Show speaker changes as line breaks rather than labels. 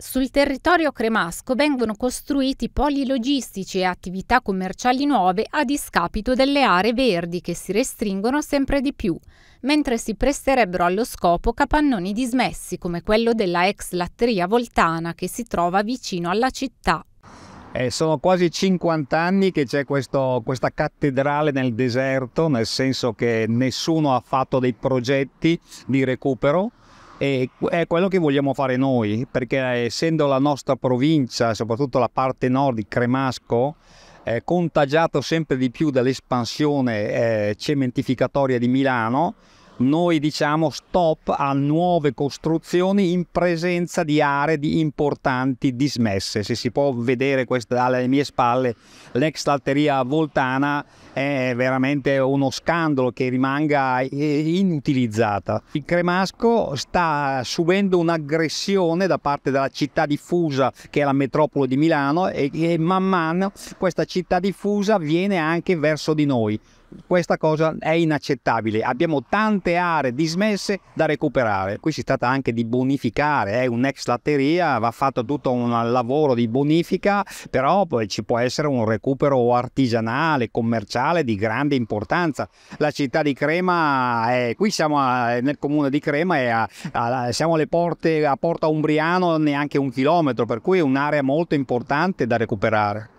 Sul territorio cremasco vengono costruiti poli logistici e attività commerciali nuove a discapito delle aree verdi che si restringono sempre di più, mentre si presterebbero allo scopo capannoni dismessi come quello della ex latteria Voltana che si trova vicino alla città.
Eh, sono quasi 50 anni che c'è questa cattedrale nel deserto, nel senso che nessuno ha fatto dei progetti di recupero e è quello che vogliamo fare noi, perché eh, essendo la nostra provincia, soprattutto la parte nord di Cremasco, eh, contagiato sempre di più dall'espansione eh, cementificatoria di Milano, noi diciamo stop a nuove costruzioni in presenza di aree di importanti dismesse. Se si può vedere questa, alle mie spalle l'ex alteria voltana è veramente uno scandalo che rimanga eh, inutilizzata. Il Cremasco sta subendo un'aggressione da parte della città diffusa che è la metropoli di Milano e, e man mano questa città diffusa viene anche verso di noi. Questa cosa è inaccettabile. Abbiamo tante aree dismesse da recuperare. Qui si tratta anche di bonificare, è eh. un'ex latteria, va fatto tutto un lavoro di bonifica, però poi ci può essere un recupero artigianale, commerciale di grande importanza. La città di Crema, è, qui siamo a, nel comune di Crema, è a, a, siamo alle porte a Porta Umbriano neanche un chilometro, per cui è un'area molto importante da recuperare.